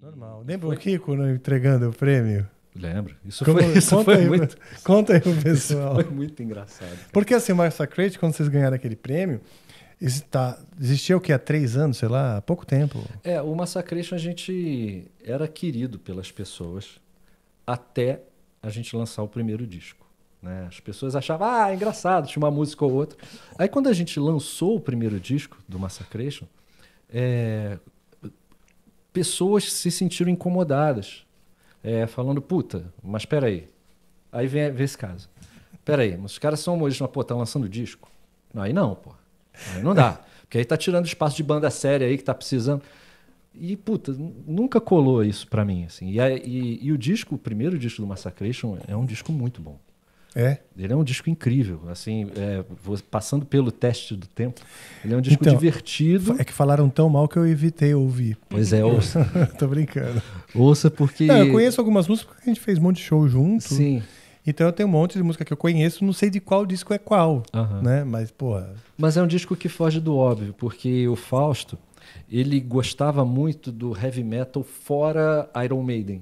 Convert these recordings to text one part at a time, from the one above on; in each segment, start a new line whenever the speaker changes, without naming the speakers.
Normal. Lembra foi... o Kiko né, entregando o prêmio? Lembro. Isso Como, foi, isso foi aí, muito. Conta aí pro pessoal. foi muito engraçado. Cara. Porque assim, o Massacrate, quando vocês ganharam aquele prêmio, está, existia o que? Há três anos, sei lá, há pouco tempo.
É, o Massacration a gente era querido pelas pessoas até a gente lançar o primeiro disco. Né? As pessoas achavam, ah, é engraçado, tinha uma música ou outra. Aí quando a gente lançou o primeiro disco do Massacration, é, pessoas se sentiram incomodadas, é, falando, puta, mas peraí. Aí vem, vem esse caso. Peraí, mas os caras são hoje, mas, pô, tá lançando disco? Não, aí não, pô. Aí não dá. Porque aí tá tirando espaço de banda séria aí que tá precisando. E, puta, nunca colou isso pra mim, assim. E, e, e o disco, o primeiro disco do Massacration é um disco
muito bom. É?
Ele é um disco incrível, assim, é, passando pelo teste do tempo, ele é um disco então,
divertido. É que falaram tão mal que eu evitei ouvir. Pois é, ouça. Tô brincando. Ouça porque... Não, eu conheço algumas músicas porque a gente fez um monte de show junto. Sim. Então eu tenho um monte de música que eu conheço, não sei de qual disco é qual, uhum. né? Mas, porra... Mas é
um disco que foge do óbvio, porque o Fausto, ele gostava muito do heavy metal fora Iron Maiden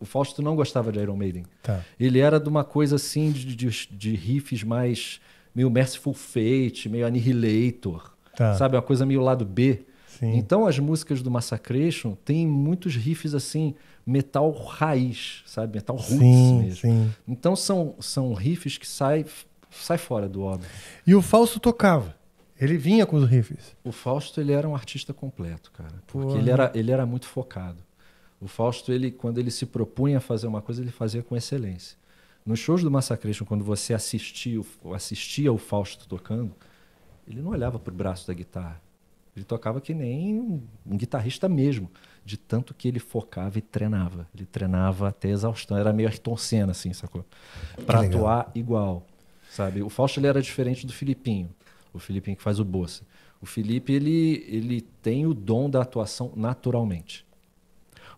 o Fausto não gostava de Iron Maiden. Tá. Ele era de uma coisa assim de, de, de riffs mais meio Merciful Fate, meio Annihilator. Tá. Sabe, uma coisa meio lado B. Sim. Então as músicas do Massacration têm muitos riffs assim, metal raiz, sabe? Metal roots sim, mesmo. Sim. Então são, são riffs que sai, sai fora do homem. E o Fausto tocava. Ele vinha com os riffs. O Fausto ele era um artista completo, cara. Porque ele era, ele era muito focado. O Fausto, ele, quando ele se propunha a fazer uma coisa, ele fazia com excelência. Nos shows do Massacration, quando você assistia, assistia o Fausto tocando, ele não olhava para o braço da guitarra. Ele tocava que nem um, um, guitarrista mesmo, de tanto que ele focava e treinava. Ele treinava até exaustão. Era meio Ayrton Senna, assim, sacou? Para atuar igual, sabe? O Fausto ele era diferente do Filipinho, o Filipinho que faz o Bossa. O Felipe ele, ele tem o dom da atuação naturalmente.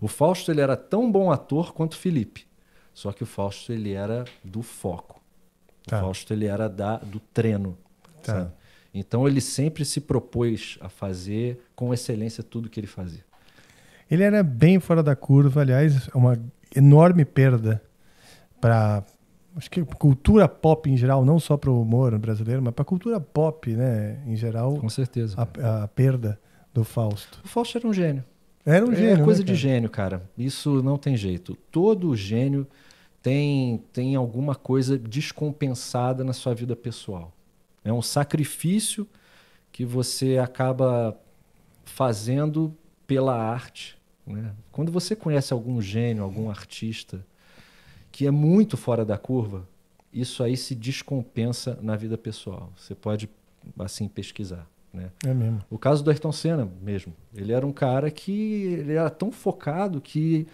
O Fausto ele era tão bom ator quanto Felipe. Só que o Fausto ele era do foco. O tá. Fausto ele era da, do treino. Tá. Então ele sempre se propôs a fazer com excelência tudo que ele fazia.
Ele era bem fora da curva, aliás, é uma enorme perda para acho que cultura pop em geral, não só para o humor brasileiro, mas para a cultura pop, né, em geral. Com certeza. A, a, perda do Fausto. O Fausto era um gênio. É, era um é gênio. É coisa né, de
gênio, cara. Isso não tem jeito. Todo gênio tem, tem alguma coisa descompensada na sua vida pessoal. É um sacrifício que você acaba fazendo pela arte. Né? Quando você conhece algum gênio, algum artista que é muito fora da curva, isso aí se descompensa na vida pessoal. Você pode assim pesquisar. Né? É mesmo. O caso do Ayrton Senna mesmo. Ele era um cara que ele era tão focado que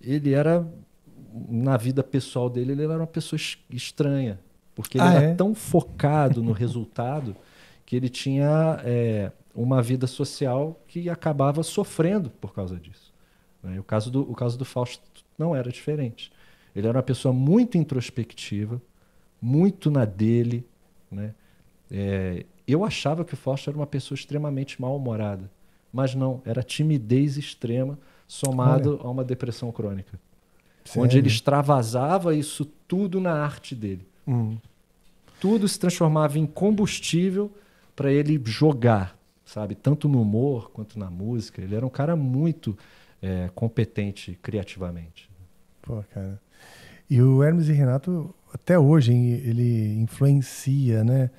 ele era na vida pessoal dele ele era uma pessoa estranha, porque ele ah, era é? tão focado no resultado que ele tinha é, uma vida social que acabava sofrendo por causa disso. Né? O caso do o caso do Fausto não era diferente. Ele era uma pessoa muito introspectiva, muito na dele, né? É, eu achava que o Fausto era uma pessoa extremamente mal-humorada, mas não, era timidez extrema somado Olha. a uma depressão crônica. Sério? Onde ele extravasava isso tudo na arte dele. Hum. Tudo se transformava em combustível para ele jogar, sabe? Tanto no humor quanto na música. Ele era um cara muito é, competente criativamente.
Pô, cara. E o Hermes e Renato, até hoje, ele influencia, né?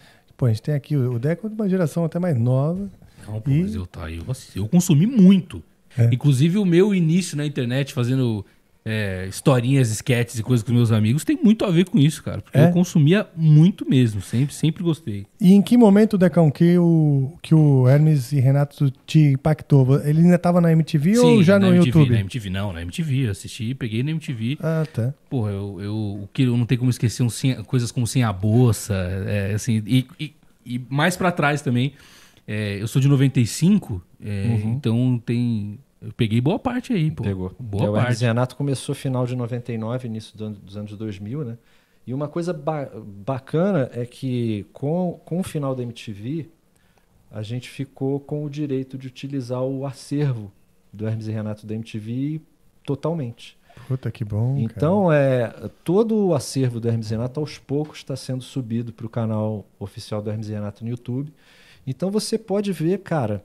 Pô, a gente tem aqui o Deco é de uma geração até mais nova. Não, e... mas eu, tá, eu, eu consumi muito. É.
Inclusive o meu início na internet fazendo é, historinhas, esquetes e coisas com meus amigos tem muito a ver com isso, cara. Porque é? eu
consumia muito
mesmo, sempre, sempre gostei.
E em que momento, Decão, que o, que o Hermes e Renato te impactou? Ele ainda estava na MTV Sim, ou já no MTV, YouTube? Na
MTV, não, na MTV. Eu assisti, peguei na MTV. Ah, tá. Porra, eu, eu, eu não tenho como esquecer um sem, coisas como Sem a Bolsa, é, assim, e, e, e mais para trás também. É, eu sou de 95, é, uhum. então tem eu peguei boa parte aí, pô. Pegou. Boa é, parte. O Renato começou final de 99, início do dos anos 2000, né? E uma coisa ba bacana é que com, com o final da MTV, a gente ficou com o direito de utilizar o acervo do Hermes e Renato da MTV totalmente.
Puta que bom. Então,
cara. é todo o acervo do Hermes e Renato aos poucos está sendo subido para o canal oficial do Hermes e Renato no YouTube. Então você pode ver, cara,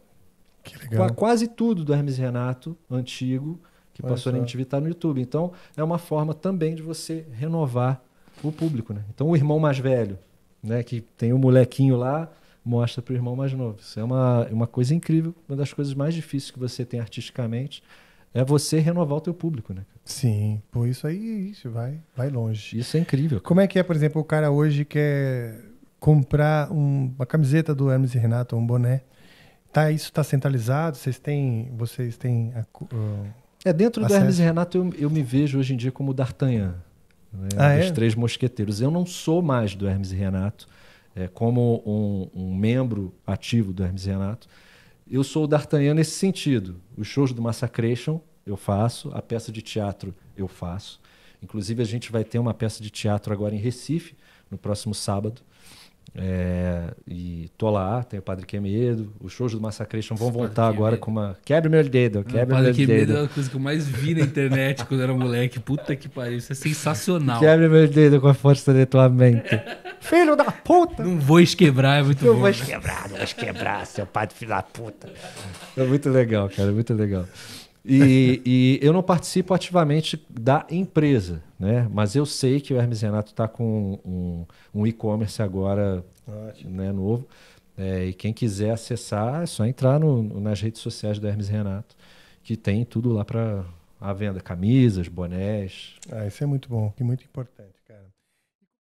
quase tudo do Hermes Renato antigo que Olha passou só. na MTV está no YouTube. Então é uma forma também de você renovar o público, né? Então o irmão mais velho, né, que tem o um molequinho lá, mostra para o irmão mais novo. Isso é uma, uma coisa incrível, uma das coisas mais difíceis que você tem artisticamente
é você renovar o teu público, né? Sim, por isso aí isso vai, vai longe. Isso é incrível. Cara. Como é que é, por exemplo, o cara hoje quer comprar um, uma camiseta do Hermes e Renato, um boné? Tá, isso está centralizado? Vocês têm. Vocês têm uh, é dentro acesso. do Hermes e
Renato eu, eu me vejo hoje em dia como D'Artagnan. Né? Ah, dos é? três mosqueteiros. Eu não sou mais do Hermes e Renato, é, como um, um, membro ativo do Hermes e Renato. Eu sou o D'Artagnan nesse sentido. Os shows do Massacration eu faço, a peça de teatro eu faço. Inclusive, a gente vai ter uma peça de teatro agora em Recife, no próximo sábado. É, e tô lá, tem o Padre Quemedo, os shows do Massacration vão voltar agora com uma. Quebre meu dedo, quebre meu dedo. Padre Quemedo é uma coisa que eu mais vi na internet quando era moleque. Puta que pariu, isso é sensacional. Quebre meu dedo com a força de tua mente.
filho da puta!
Não vou esquebrar, é muito não bom. Não vou
esquebrar, não vou esquebrar, seu padre filho da puta.
É muito legal, cara, é muito legal. E, e, eu não participo ativamente da empresa, né? Mas eu sei que o Hermes Renato está com um, um e-commerce agora né, novo. É, e quem quiser acessar, é só entrar no, nas redes sociais do Hermes Renato, que tem tudo lá para a venda. Camisas, bonés.
Ah, isso é muito bom e é muito importante.